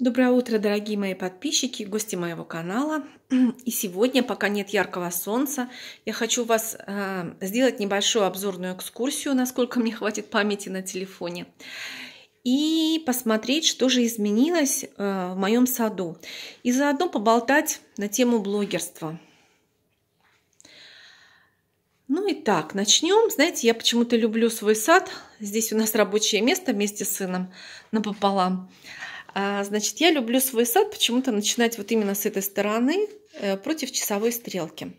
Доброе утро, дорогие мои подписчики, гости моего канала. И сегодня, пока нет яркого солнца, я хочу вас э, сделать небольшую обзорную экскурсию, насколько мне хватит памяти на телефоне, и посмотреть, что же изменилось э, в моем саду. И заодно поболтать на тему блогерства. Ну и так, начнем. Знаете, я почему-то люблю свой сад. Здесь у нас рабочее место вместе с сыном напополам. пополам. А, значит, я люблю свой сад почему-то начинать вот именно с этой стороны, э, против часовой стрелки.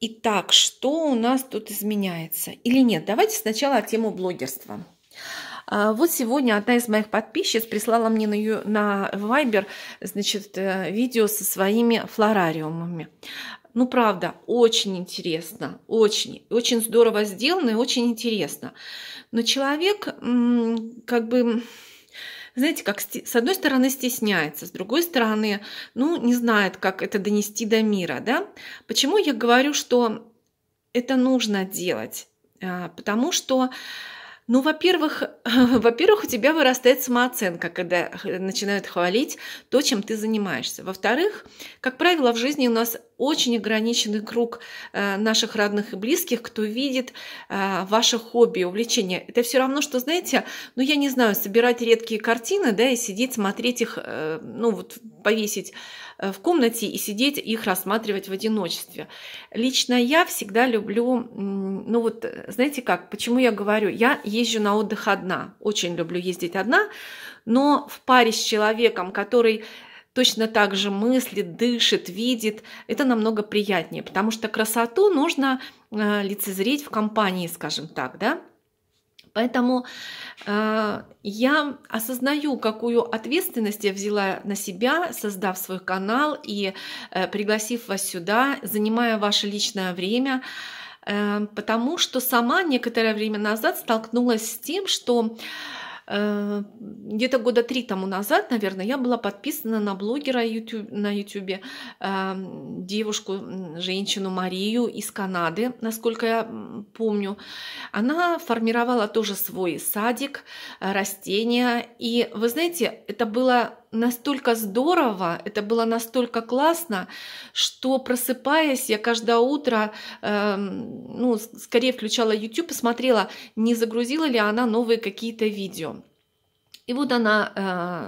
Итак, что у нас тут изменяется? Или нет? Давайте сначала о тему блогерства. А, вот сегодня одна из моих подписчиц прислала мне на, на Viber значит, э, видео со своими флорариумами. Ну, правда, очень интересно, очень, очень здорово сделано и очень интересно. Но человек как бы знаете, как с одной стороны стесняется, с другой стороны, ну, не знает, как это донести до мира, да. Почему я говорю, что это нужно делать? А, потому что ну, во-первых, во-первых, у тебя вырастает самооценка, когда начинают хвалить то, чем ты занимаешься. Во-вторых, как правило, в жизни у нас очень ограниченный круг э, наших родных и близких, кто видит э, ваше хобби, увлечение. Это все равно, что, знаете, ну, я не знаю, собирать редкие картины, да, и сидеть, смотреть их, э, ну, вот повесить Э, в комнате и сидеть их рассматривать в одиночестве. Лично я всегда люблю, ну вот, знаете как, почему я говорю, я езжу на отдых одна, очень люблю ездить одна, но в паре с человеком, который точно так же мыслит, дышит, видит, это намного приятнее, потому что красоту нужно э, лицезреть в компании, скажем так, да. Поэтому э, я осознаю, какую ответственность я взяла на себя, создав свой канал и э, пригласив вас сюда, занимая ваше личное время, э, потому что сама некоторое время назад столкнулась с тем, что Э, где-то года три тому назад, наверное, я была подписана на блогера YouTube, на YouTube, эм, девушку, женщину Марию из Канады, насколько я помню. Она формировала тоже свой садик, э, растения. И вы знаете, это было настолько здорово, это было настолько классно, что просыпаясь, я каждое утро, э, ну, скорее включала YouTube и смотрела, не загрузила ли она новые какие-то видео. И вот она,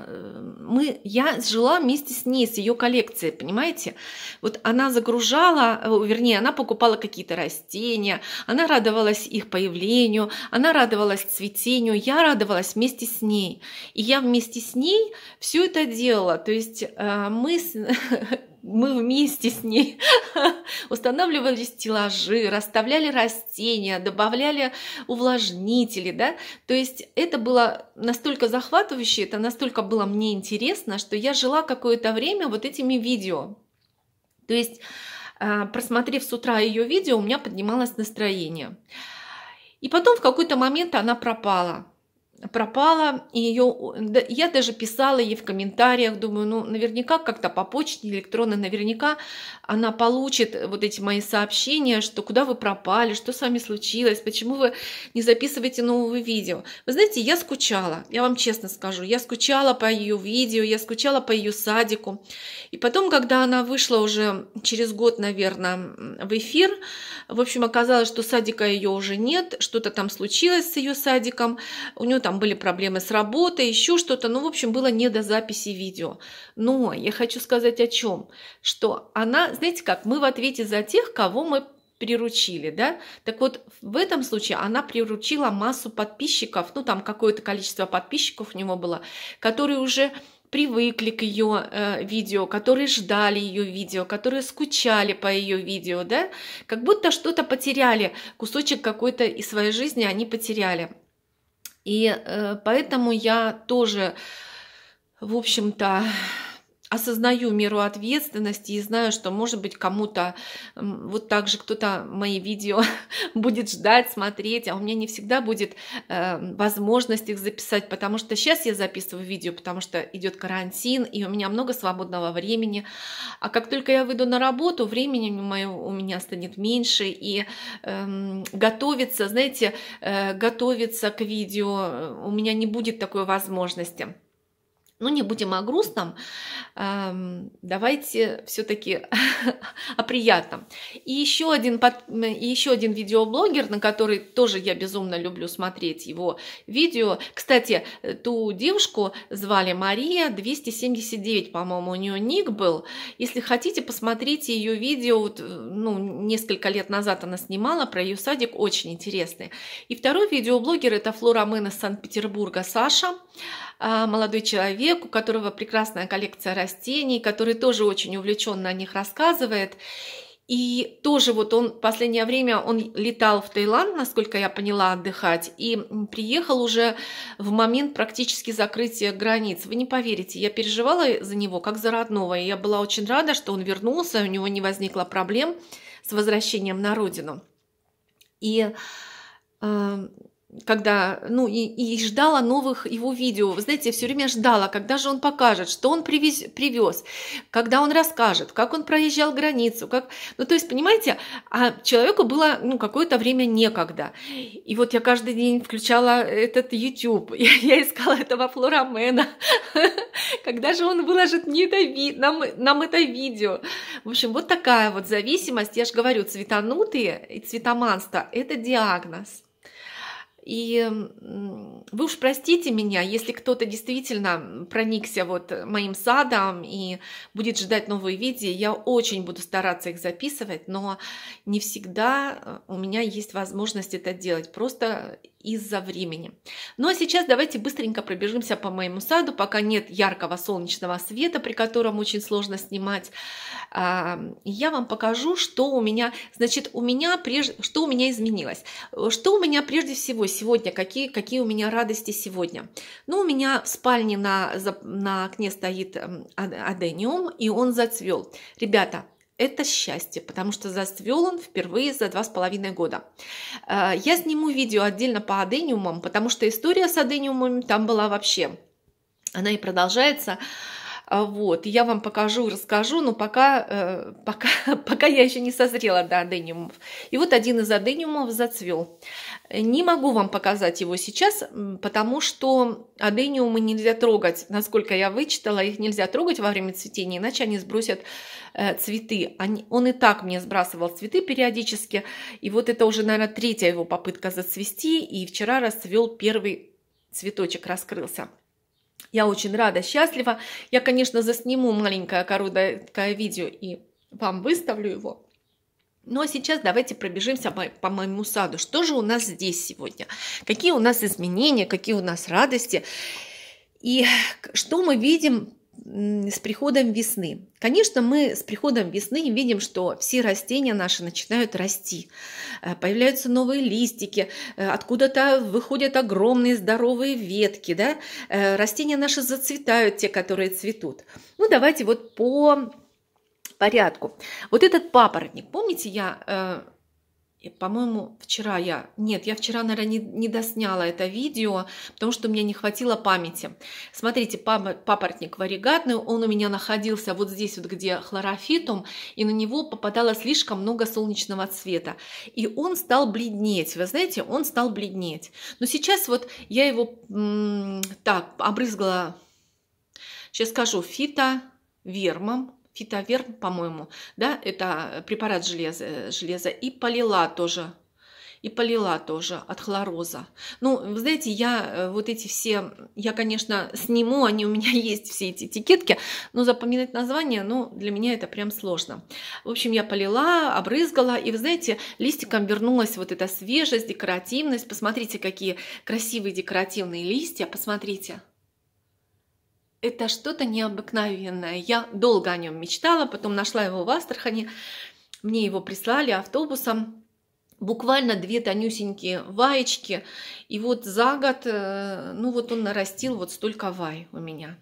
э, мы, я жила вместе с ней, с ее коллекцией, понимаете? Вот она загружала, вернее, она покупала какие-то растения, она радовалась их появлению, она радовалась цветению, я радовалась вместе с ней. И я вместе с ней все это делала. То есть э, мы, мы вместе с ней устанавливали стеллажи, расставляли растения, добавляли увлажнители, да, то есть это было настолько захватывающе, это настолько было мне интересно, что я жила какое-то время вот этими видео, то есть а, просмотрев с утра ее видео, у меня поднималось настроение. И потом в какой-то момент она пропала пропала, и ее... Я даже писала ей в комментариях, думаю, ну, наверняка как-то по почте электронно, наверняка она получит вот эти мои сообщения, что куда вы пропали, что с вами случилось, почему вы не записываете новые видео. Вы знаете, я скучала, я вам честно скажу, я скучала по ее видео, я скучала по ее садику. И потом, когда она вышла уже через год, наверное, в эфир, в общем, оказалось, что садика ее уже нет, что-то там случилось с ее садиком, у нее там там были проблемы с работой, еще что-то. Ну, в общем, было не до записи видео. Но я хочу сказать о чем? Что она, знаете как, мы в ответе за тех, кого мы приручили, да? Так вот, в этом случае она приручила массу подписчиков, ну, там какое-то количество подписчиков у него было, которые уже привыкли к ее э, видео, которые ждали ее видео, которые скучали по ее видео, да, как будто что-то потеряли, кусочек какой-то из своей жизни они потеряли. И э, поэтому я тоже, в общем-то, осознаю меру ответственности и знаю, что, может быть, кому-то вот так же кто-то мои видео будет ждать, смотреть, а у меня не всегда будет э, возможность их записать, потому что сейчас я записываю видео, потому что идет карантин, и у меня много свободного времени. А как только я выйду на работу, времени у меня станет меньше, и э, готовиться, знаете, э, готовиться к видео э, у меня не будет такой возможности. Ну, не будем о грустном, эм, давайте все-таки о приятном. И еще один, и еще один видеоблогер, на который тоже я безумно люблю смотреть его видео. Кстати, э, ту девушку звали Мария 279, по-моему, у нее ник был. Если хотите, посмотрите ее видео, вот, э, ну, несколько лет назад она снимала про ее садик, очень интересный. И второй видеоблогер – это Флора Мэна из Санкт-Петербурга, Саша, э, молодой человек, человек, у которого прекрасная коллекция растений, который тоже очень увлеченно о них рассказывает. И тоже вот он в последнее время, он летал в Таиланд, насколько я поняла, отдыхать, и приехал уже в момент практически закрытия границ. Вы не поверите, я переживала за него, как за родного, и я была очень рада, что он вернулся, у него не возникло проблем с возвращением на родину. И э, когда, ну, и, и ждала новых его видео. Вы знаете, я все время ждала, когда же он покажет, что он привез, привез, когда он расскажет, как он проезжал границу, как... Ну, то есть, понимаете, а человеку было, ну, какое-то время некогда. И вот я каждый день включала этот YouTube, я, я искала этого флорамена, когда же он выложит мне это ви... нам, нам это видео. В общем, вот такая вот зависимость, я же говорю, цветанутые и цветоманство – это диагноз. И вы уж простите меня, если кто-то действительно проникся вот моим садом и будет ждать новые видео, я очень буду стараться их записывать, но не всегда э, у меня есть возможность это делать. Просто из-за времени. Ну а сейчас давайте быстренько пробежимся по моему саду, пока нет яркого солнечного света, при котором очень сложно снимать. Я вам покажу, что у меня, значит, у меня прежде, что у меня изменилось. Что у меня прежде всего сегодня, какие, какие у меня радости сегодня. Ну, у меня в спальне на, на окне стоит а, адениум, и он зацвел. Ребята, это счастье, потому что зацвел он впервые за два с половиной года. Э, я сниму видео отдельно по адениумам, потому что история с адениумами там была вообще. Она и продолжается. А, вот, я вам покажу, расскажу, но пока, э, пока, пока я еще не созрела до адениумов. И вот один из адениумов зацвел. Не могу вам показать его сейчас, потому что адениумы нельзя трогать. Насколько я вычитала, их нельзя трогать во время цветения, иначе они сбросят э, цветы. он и так мне сбрасывал цветы периодически. И вот это уже, наверное, третья его попытка зацвести. И вчера расцвел первый цветочек, раскрылся. Я очень рада, счастлива. Я, конечно, засниму маленькое короткое видео и вам выставлю его. Ну а сейчас давайте пробежимся по моему саду. Что же у нас здесь сегодня? Какие у нас изменения, какие у нас радости? И что мы видим с приходом весны. Конечно, мы с приходом весны видим, что все растения наши начинают расти. Э, появляются новые листики, э, откуда-то выходят огромные здоровые ветки. Да? Э, растения наши зацветают, те, которые цветут. Ну, давайте вот по порядку. Вот этот папоротник, помните, я по-моему, вчера я... Нет, я вчера, наверное, не, не досняла это видео, потому что у меня не хватило памяти. Смотрите, папоротник варигатный, он у меня находился вот здесь вот, где хлорофитум, и на него попадало слишком много солнечного цвета. И он стал бледнеть, вы знаете, он стал бледнеть. Но сейчас вот я его так обрызгала, сейчас скажу, фитовермом фитоверн, по-моему, да, это препарат железа, железа и полила тоже и полила тоже от хлороза. Ну, вы знаете, я э, вот эти все, я, конечно, сниму, они у меня есть, все эти этикетки, но запоминать название, ну, для меня это прям сложно. В общем, я полила, обрызгала, и, вы знаете, листикам вернулась вот эта свежесть, декоративность. Посмотрите, какие красивые декоративные листья, посмотрите это что-то необыкновенное. Я долго о нем мечтала, потом нашла его в Астрахани, мне его прислали автобусом. Буквально две тонюсенькие ваечки. И вот за год, э, ну вот он нарастил вот столько вай у меня.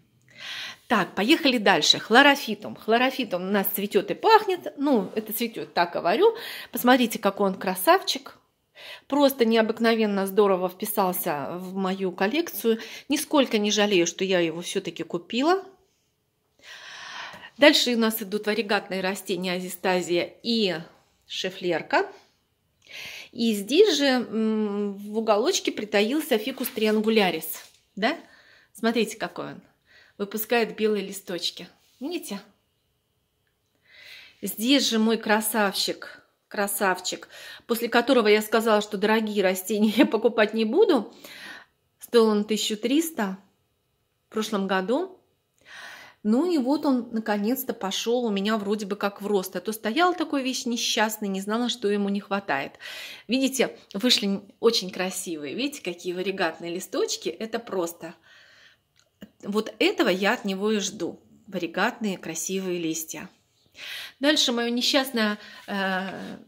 Так, поехали дальше. Хлорофитум. Хлорофитум у нас цветет и пахнет. Ну, это цветет, так говорю. Посмотрите, какой он красавчик. Просто необыкновенно здорово вписался в мою коллекцию. Нисколько не жалею, что я его все-таки купила. Дальше у нас идут варигатные растения азистазия и шефлерка. И здесь же в уголочке притаился фикус триангулярис. Да? Смотрите, какой он. Выпускает белые листочки. Видите? Здесь же мой красавчик красавчик, после которого я сказала, что дорогие растения я покупать не буду. Стоил он 1300 в прошлом году. Ну и вот он наконец-то пошел у меня вроде бы как в рост. А то стоял такой вещь несчастный, не знала, что ему не хватает. Видите, вышли очень красивые. Видите, какие варигатные листочки. Это просто. Вот этого я от него и жду. Варигатные красивые листья. Дальше мое несчастное э,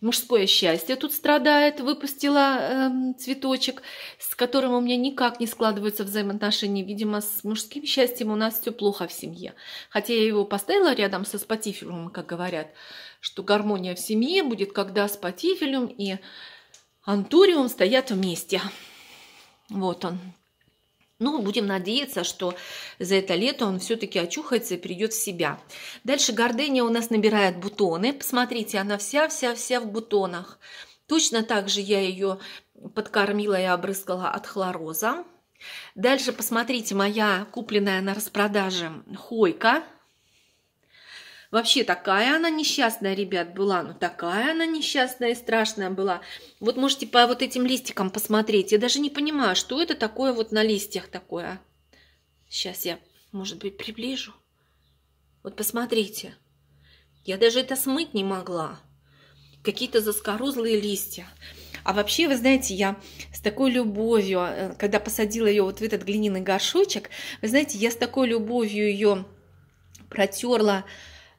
мужское счастье тут страдает. Выпустила э, цветочек, с которым у меня никак не складываются взаимоотношения. Видимо, с мужским счастьем у нас все плохо в семье. Хотя я его поставила рядом со спатифилем, как говорят, что гармония в семье будет, когда спатифилем и антуриум стоят вместе. Вот он, ну, будем надеяться, что за это лето он все-таки очухается и придет в себя. Дальше гордыня у нас набирает бутоны. Посмотрите, она вся-вся-вся в бутонах. Точно так же я ее подкормила и обрызгала от хлороза. Дальше посмотрите, моя купленная на распродаже хойка – Вообще такая она несчастная, ребят, была, ну такая она несчастная и страшная была. Вот можете по вот этим листикам посмотреть. Я даже не понимаю, что это такое вот на листьях такое. Сейчас а? я, может быть, приближу. Вот посмотрите. Я даже это смыть не могла. Какие-то заскорузлые листья. А вообще, вы знаете, я с такой любовью, э, когда посадила ее вот в этот глиняный горшочек, вы знаете, я с такой любовью ее протерла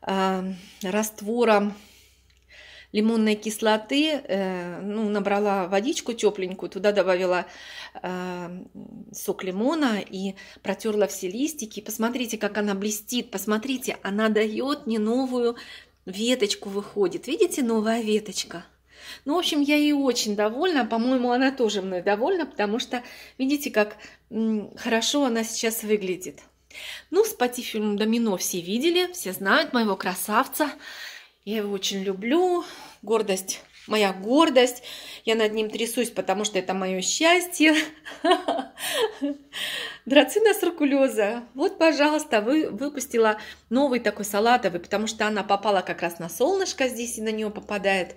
а, раствором лимонной кислоты, э, ну, набрала водичку тепленькую, туда добавила а, сок лимона и протерла все листики. Посмотрите, как она блестит, посмотрите, она дает не новую веточку выходит. Видите, новая веточка? Ну, в общем, я ей очень довольна. По-моему, она тоже мной довольна, потому что, видите, как хорошо она сейчас выглядит. Ну, Спати фильм «Домино» все видели, все знают моего красавца. Я его очень люблю. Гордость, моя гордость. Я над ним трясусь, потому что это мое счастье. Драцина саркулеза. Вот, пожалуйста, вы, выпустила новый такой салатовый, потому что она попала как раз на солнышко здесь и на нее попадает.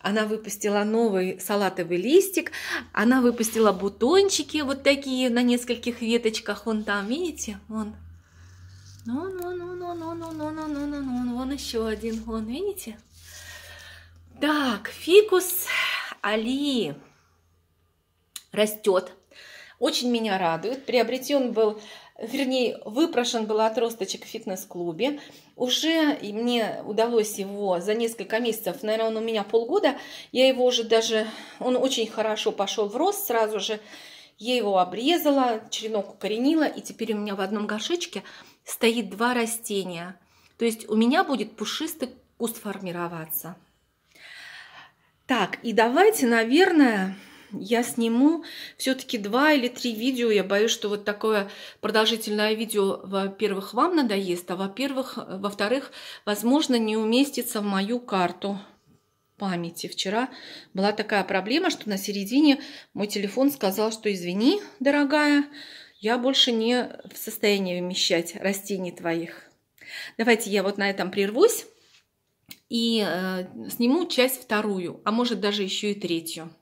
Она выпустила новый салатовый листик, она выпустила бутончики вот такие на нескольких веточках, вон там, видите, вон. Ну, ну, ну, ну, ну, ну, ну, ну, ну, ну, ну, вон еще один, вон, видите? Так, фикус Али растет. Очень меня радует. Приобретен был вернее, выпрошен был отросточек в фитнес-клубе. Уже мне удалось его за несколько месяцев, наверное, он у меня полгода, я его уже даже, он очень хорошо пошел в рост сразу же, я его обрезала, черенок укоренила, и теперь у меня в одном горшечке стоит два растения. То есть у меня будет пушистый куст формироваться. Так, и давайте, наверное, я сниму все-таки два или три видео. Я боюсь, что вот такое продолжительное видео, во-первых, вам надоест, а во-первых, во-вторых, возможно, не уместится в мою карту памяти. Вчера была такая проблема, что на середине мой телефон сказал, что извини, дорогая, я больше не в состоянии вмещать растений твоих. Давайте я вот на этом прервусь и э, сниму часть вторую, а может даже еще и третью.